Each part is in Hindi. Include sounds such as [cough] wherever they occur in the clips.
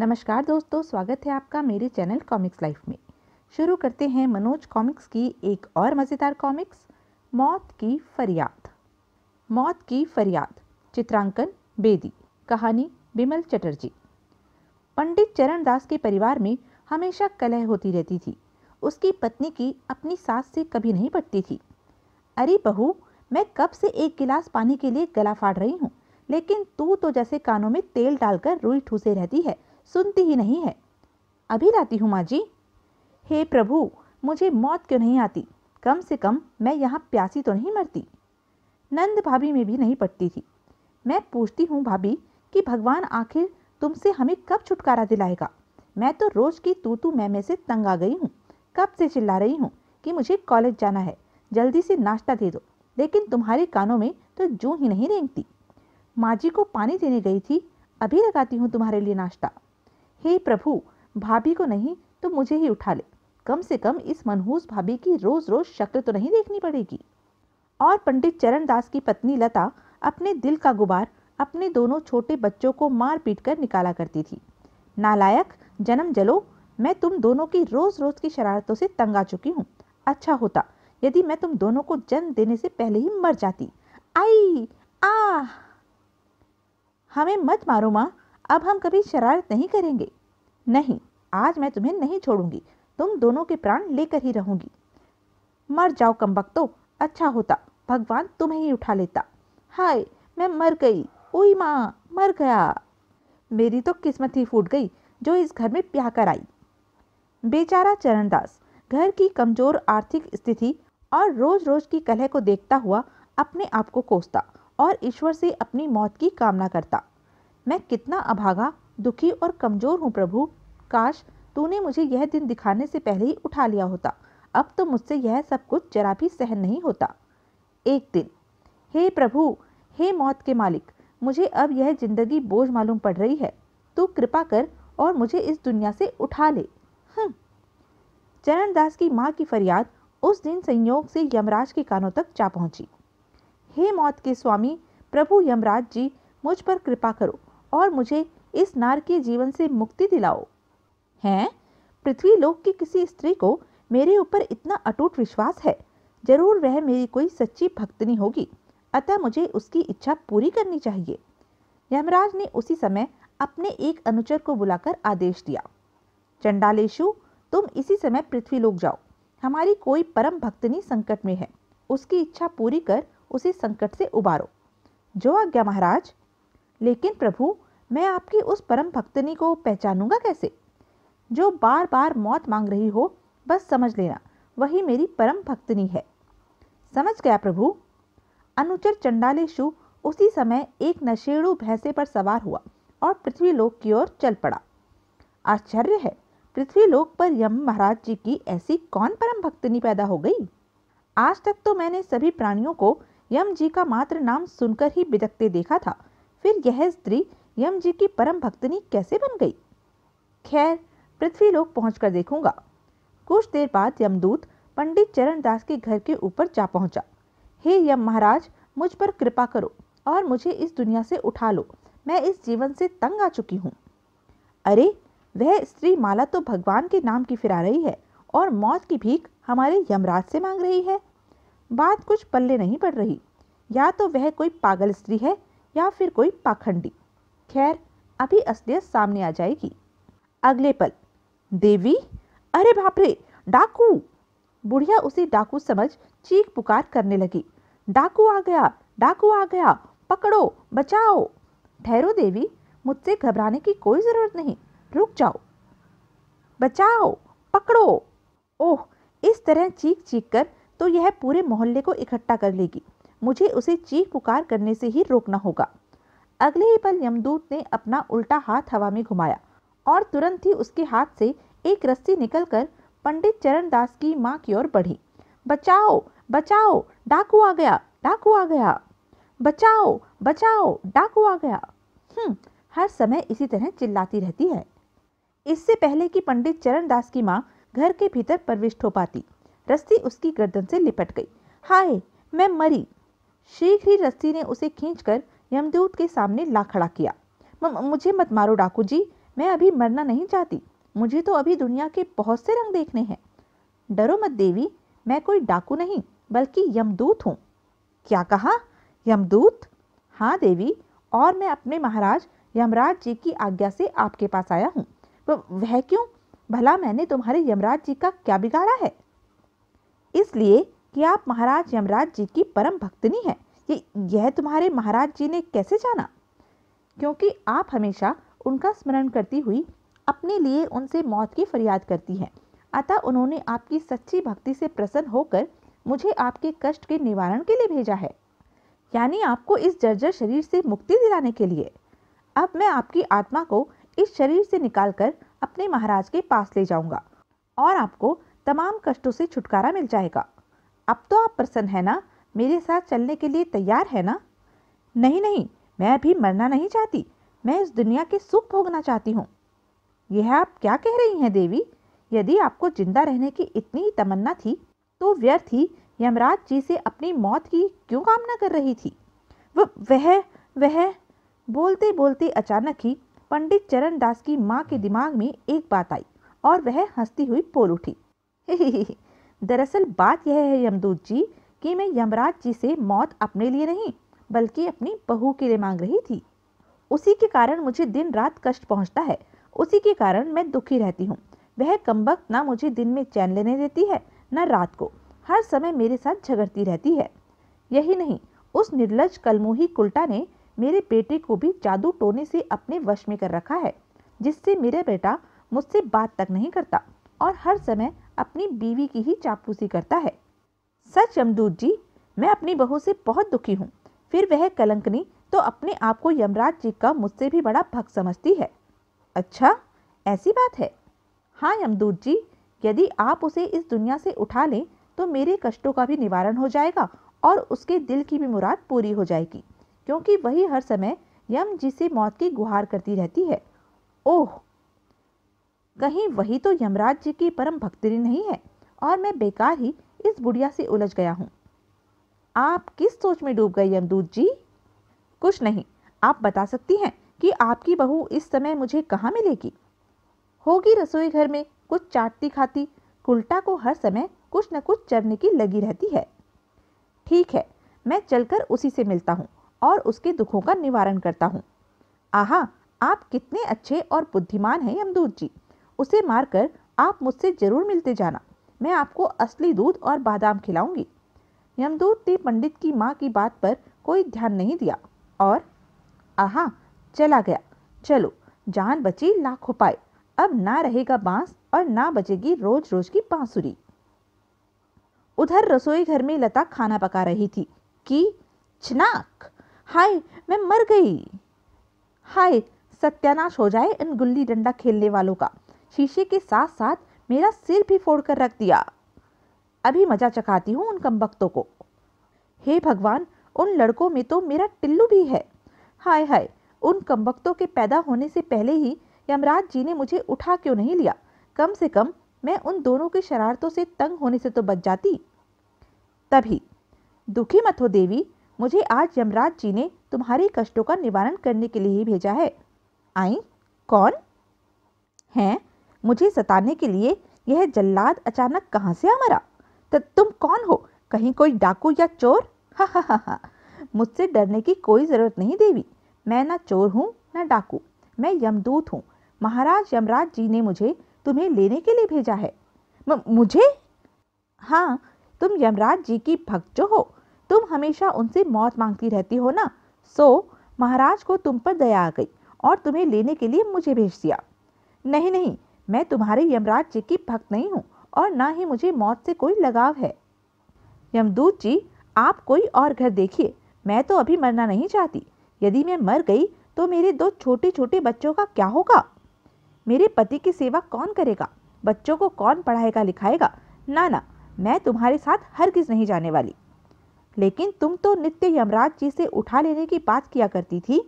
नमस्कार दोस्तों स्वागत है आपका मेरे चैनल कॉमिक्स लाइफ में शुरू करते हैं मनोज कॉमिक्स की एक और मज़ेदार कॉमिक्स मौत की फरियाद मौत की फरियाद चित्रांकन बेदी कहानी बिमल चटर्जी पंडित चरणदास के परिवार में हमेशा कलह होती रहती थी उसकी पत्नी की अपनी सास से कभी नहीं पटती थी अरे बहू मैं कब से एक गिलास पानी के लिए गला फाड़ रही हूँ लेकिन तू तो जैसे कानों में तेल डालकर रुई ठूसे रहती है सुनती ही नहीं है अभी लाती हूँ माँ जी हे प्रभु मुझे मौत क्यों नहीं आती कम से कम मैं यहाँ प्यासी तो नहीं मरती नंद भाभी में भी नहीं पटती थी मैं पूछती हूँ भाभी कि भगवान आखिर तुमसे हमें कब छुटकारा दिलाएगा मैं तो रोज़ की तू तू मैं से तंग आ गई हूँ कब से चिल्ला रही हूँ कि मुझे कॉलेज जाना है जल्दी से नाश्ता दे दो लेकिन तुम्हारे कानों में तो जू ही नहीं रेंगती माँ जी को पानी देने गई थी अभी लगाती हूँ तुम्हारे लिए नाश्ता हे प्रभु भाभी को नहीं तो मुझे ही उठा ले कम से कम इस मनहूस भाभी की रोज रोज शक्ल तो नहीं देखनी पड़ेगी और पंडित चरणदास की पत्नी लता अपने दिल का गुबार अपने दोनों छोटे बच्चों को मार पीट कर निकाला करती थी नालायक जन्म जलो मैं तुम दोनों की रोज रोज की शरारतों से तंग आ चुकी हूँ अच्छा होता यदि मैं तुम दोनों को जन्म देने से पहले ही मर जाती आई आ हमें मत मारो माँ अब हम कभी शरारत नहीं करेंगे नहीं आज मैं तुम्हें नहीं छोड़ूंगी तुम दोनों के प्राण लेकर ही रहूंगी मर जाओ कम तो अच्छा होता भगवान तुम्हें ही उठा लेता हाय मैं मर गई ओई माँ मर गया मेरी तो किस्मत ही फूट गई जो इस घर में प्या कर आई बेचारा चरणदास घर की कमजोर आर्थिक स्थिति और रोज रोज की कलह को देखता हुआ अपने आप को कोसता और ईश्वर से अपनी मौत की कामना करता मैं कितना अभागा दुखी और कमज़ोर हूँ प्रभु काश तूने मुझे यह दिन दिखाने से पहले ही उठा लिया होता अब तो मुझसे यह सब कुछ जरा भी सहन नहीं होता एक दिन हे प्रभु हे मौत के मालिक मुझे अब यह जिंदगी बोझ मालूम पड़ रही है तू कृपा कर और मुझे इस दुनिया से उठा ले हम्म। चरणदास की माँ की फरियाद उस दिन संयोग से यमराज के कानों तक जा पहुंची हे मौत के स्वामी प्रभु यमराज जी मुझ पर कृपा करो और मुझे इस नारकीय जीवन से मुक्ति दिलाओ हैं पृथ्वी लोक की किसी स्त्री को मेरे ऊपर इतना अटूट विश्वास है जरूर वह मेरी कोई सच्ची भक्तनी होगी अतः मुझे उसकी इच्छा पूरी करनी चाहिए यमराज ने उसी समय अपने एक अनुचर को बुलाकर आदेश दिया चंडालेशु तुम इसी समय पृथ्वी लोक जाओ हमारी कोई परम भक्तनी संकट में है उसकी इच्छा पूरी कर उसे संकट से उबारो जो आज्ञा महाराज लेकिन प्रभु मैं आपकी उस परम भक्तनी को पहचानूंगा कैसे जो बार बार मौत मांग रही हो बस समझ लेना वही मेरी परम भक्तनी है समझ गया प्रभु अनुचर चंडालेशु उसी समय एक नशेड़ु भैंसे पर सवार हुआ और पृथ्वीलोक की ओर चल पड़ा आश्चर्य है पृथ्वीलोक पर यम महाराज जी की ऐसी कौन परम भक्तनी पैदा हो गई आज तक तो मैंने सभी प्राणियों को यम जी का मात्र नाम सुनकर ही बिदकते देखा था फिर यह स्त्री यम जी की परम भक्तनी कैसे बन गई खैर पृथ्वी लोग पहुँच कर देखूंगा कुछ देर बाद यमदूत पंडित चरणदास के घर के ऊपर जा पहुंचा हे यम महाराज मुझ पर कृपा करो और मुझे इस दुनिया से उठा लो मैं इस जीवन से तंग आ चुकी हूँ अरे वह स्त्री माला तो भगवान के नाम की फिरा रही है और मौत की भीख हमारे यमराज से मांग रही है बात कुछ पल्ले नहीं पड़ रही या तो वह कोई पागल स्त्री है या फिर कोई पाखंडी खैर अभी असलियत सामने आ जाएगी अगले पल देवी अरे बापरे डाकू बुढ़िया उसे डाकू समझ चीख पुकार करने लगी डाकू आ गया डाकू आ गया पकड़ो बचाओ ठहरो देवी मुझसे घबराने की कोई ज़रूरत नहीं रुक जाओ बचाओ पकड़ो ओह इस तरह चीख चीख कर तो यह पूरे मोहल्ले को इकट्ठा कर लेगी मुझे उसे चीख पुकार करने से ही रोकना होगा अगले ही पल यमदूत ने अपना उल्टा हाथ हवा में घुमाया और तुरंत ही उसके हाथ से एक रस्सी निकलकर पंडित चरणदास की माँ की ओर बढ़ी बचाओ बचाओ डाकू आ गया डाकू आ गया बचाओ बचाओ डाकू आ गया हम्म हर समय इसी तरह चिल्लाती रहती है इससे पहले कि पंडित चरणदास की माँ घर के भीतर प्रविष्ट हो पाती रस्सी उसकी गर्दन से लिपट गई हाय मैं मरी शीघ्र ही रस्सी ने उसे खींचकर यमदूत के सामने ला खड़ा किया मुझे मत मारो डाकू जी मैं अभी मरना नहीं चाहती मुझे तो अभी दुनिया के बहुत से रंग देखने हैं डरो मत देवी मैं कोई डाकू नहीं बल्कि यमदूत हूँ क्या कहा यमदूत हाँ देवी और मैं अपने महाराज यमराज जी की आज्ञा से आपके पास आया हूँ वह क्यों भला मैंने तुम्हारे यमराज जी का क्या बिगाड़ा है इसलिए कि आप महाराज यमराज जी की परम भक्तनी हैं कि यह तुम्हारे महाराज जी ने कैसे जाना क्योंकि आप हमेशा उनका स्मरण करती हुई अपने लिए उनसे मौत की फरियाद करती हैं अतः उन्होंने आपकी सच्ची भक्ति से प्रसन्न होकर मुझे आपके कष्ट के निवारण के लिए भेजा है यानी आपको इस जर्जर शरीर से मुक्ति दिलाने के लिए अब मैं आपकी आत्मा को इस शरीर से निकालकर अपने महाराज के पास ले जाऊंगा और आपको तमाम कष्टों से छुटकारा मिल जाएगा अब तो आप प्रसन्न है ना मेरे साथ चलने के लिए तैयार है ना नहीं नहीं मैं अभी मरना नहीं चाहती मैं इस दुनिया के सुख भोगना चाहती हूँ यह आप क्या कह रही हैं देवी यदि आपको जिंदा रहने की इतनी ही तमन्ना थी तो व्यर्थ ही यमराज जी से अपनी मौत की क्यों कामना कर रही थी वह वह वह बोलते बोलते अचानक ही पंडित चरण दास की माँ के दिमाग में एक बात आई और वह हंसती हुई बोल उठी [laughs] दरअसल बात यह है यमदूत जी कि मैं यमराज जी से मौत अपने लिए नहीं बल्कि अपनी बहू के लिए मांग रही थी उसी के कारण मुझे दिन रात कष्ट पहुंचता है उसी के कारण मैं दुखी रहती हूँ वह कमबख्त ना मुझे दिन में चैन लेने देती है न रात को हर समय मेरे साथ झगड़ती रहती है यही नहीं उस निर्लज कलमोही कुल्टा ने मेरे बेटे को भी जादू टोने से अपने वश में कर रखा है जिससे मेरा बेटा मुझसे बात तक नहीं करता और हर समय अपनी बीवी की ही चापूसी करता है सच यमदूत जी मैं अपनी बहू से बहुत दुखी हूँ फिर वह कलंकनी तो अपने आप को यमराज जी का मुझसे भी बड़ा भक्त समझती है अच्छा ऐसी बात है हाँ यमदूत जी यदि आप उसे इस दुनिया से उठा लें तो मेरे कष्टों का भी निवारण हो जाएगा और उसके दिल की भी मुराद पूरी हो जाएगी क्योंकि वही हर समय यम जी से मौत की गुहार करती रहती है ओह कहीं वही तो यमराज जी की परम भक्तरी नहीं है और मैं बेकार ही इस बुढ़िया से उलझ गया हूँ आप किस सोच में डूब गए यमदूत जी कुछ नहीं आप बता सकती हैं कि आपकी बहू इस समय मुझे कहाँ मिलेगी होगी रसोई घर में कुछ चाटती खाती कुल्टा को हर समय कुछ न कुछ चरने की लगी रहती है ठीक है मैं चलकर उसी से मिलता हूँ और उसके दुखों का निवारण करता हूँ आहा आप कितने अच्छे और बुद्धिमान हैं यमदूत जी उसे मारकर आप मुझसे ज़रूर मिलते जाना मैं आपको असली दूध और बादाम खिलाऊंगी यमदूत ने पंडित की माँ की बात पर कोई ध्यान नहीं दिया और आहा चला गया चलो जान बची लाख उपाय अब ना रहेगा बांस और ना बचेगी रोज रोज की बांसुरी उधर रसोई घर में लता खाना पका रही थी कि छनाक हाय मैं मर गई हाय सत्यानाश हो जाए इन गुल्ली डंडा खेलने वालों का शीशे के साथ साथ मेरा सिर भी फोड़ कर रख दिया अभी मजा चखाती हूँ उन कमबख्तों को हे भगवान उन लड़कों में तो मेरा टिल्लू भी है हाय हाय उन कमबख्तों के पैदा होने से पहले ही यमराज जी ने मुझे उठा क्यों नहीं लिया कम से कम मैं उन दोनों की शरारतों से तंग होने से तो बच जाती तभी दुखी मत हो देवी मुझे आज यमराज जी ने तुम्हारे कष्टों का निवारण करने के लिए ही भेजा है आई कौन हैं मुझे सताने के लिए यह जल्लाद अचानक कहाँ से आ मरा तो तुम कौन हो कहीं कोई डाकू या चोर हा हा हा हा मुझसे डरने की कोई ज़रूरत नहीं देवी मैं ना चोर हूँ ना डाकू मैं यमदूत हूँ महाराज यमराज जी ने मुझे तुम्हें लेने के लिए भेजा है म, मुझे हाँ तुम यमराज जी की भक्त जो हो तुम हमेशा उनसे मौत मांगती रहती हो ना सो महाराज को तुम पर दया आ गई और तुम्हें लेने के लिए मुझे भेज दिया नहीं नहीं मैं तुम्हारे यमराज जी की भक्त नहीं हूँ और ना ही मुझे मौत से कोई लगाव है यमदूत जी आप कोई और घर देखिए मैं तो अभी मरना नहीं चाहती यदि मैं मर गई तो मेरे दो छोटे छोटे बच्चों का क्या होगा मेरे पति की सेवा कौन करेगा बच्चों को कौन पढ़ाएगा लिखाएगा ना ना मैं तुम्हारे साथ किस नहीं जाने वाली लेकिन तुम तो नित्य यमराज जी से उठा लेने की बात किया करती थी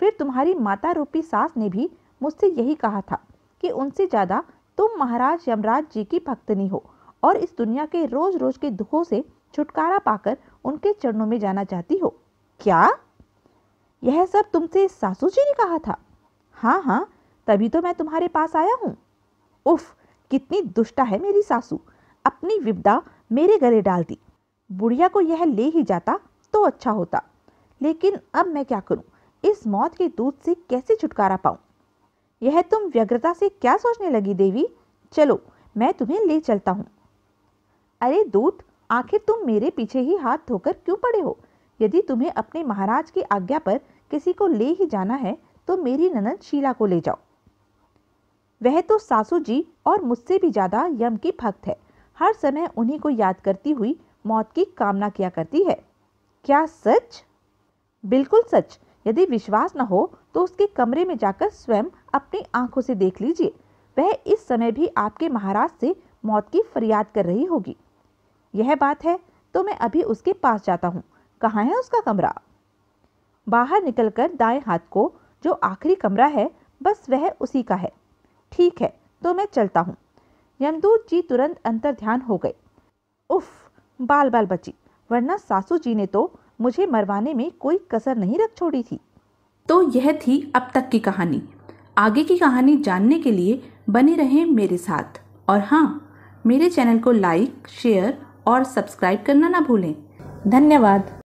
फिर तुम्हारी माता रूपी सास ने भी मुझसे यही कहा था कि उनसे ज़्यादा तुम महाराज यमराज जी की भक्तनी हो और इस दुनिया के रोज रोज के दुखों से छुटकारा पाकर उनके चरणों में जाना चाहती हो क्या यह सब तुमसे सासू जी ने कहा था हाँ हाँ तभी तो मैं तुम्हारे पास आया हूँ उफ कितनी दुष्टा है मेरी सासू अपनी विपदा मेरे गले डाल दी बुढ़िया को यह ले ही जाता तो अच्छा होता लेकिन अब मैं क्या करूँ इस मौत के दूध से कैसे छुटकारा पाऊँ यह तुम व्यग्रता से क्या सोचने लगी देवी चलो मैं तुम्हें ले चलता हूँ अरे दूत आखिर तुम मेरे पीछे ही हाथ धोकर क्यों पड़े हो यदि तुम्हें अपने महाराज की आज्ञा पर किसी को ले ही जाना है तो मेरी ननद शीला को ले जाओ वह तो सासू जी और मुझसे भी ज़्यादा यम की भक्त है हर समय उन्हीं को याद करती हुई मौत की कामना किया करती है क्या सच बिल्कुल सच यदि विश्वास न हो तो उसके कमरे में जाकर स्वयं अपनी आंखों से देख लीजिए वह इस समय भी आपके महाराज से मौत की फरियाद कर रही होगी यह बात है तो मैं अभी उसके पास जाता हूँ कहाँ है उसका कमरा बाहर निकलकर दाएं हाथ को जो आखिरी कमरा है बस वह उसी का है ठीक है तो मैं चलता हूँ यमदूत जी तुरंत अंतर ध्यान हो गए उफ बाल बाल बची वरना सासू जी ने तो मुझे मरवाने में कोई कसर नहीं रख छोड़ी थी तो यह थी अब तक की कहानी आगे की कहानी जानने के लिए बने रहें मेरे साथ और हाँ मेरे चैनल को लाइक शेयर और सब्सक्राइब करना ना भूलें धन्यवाद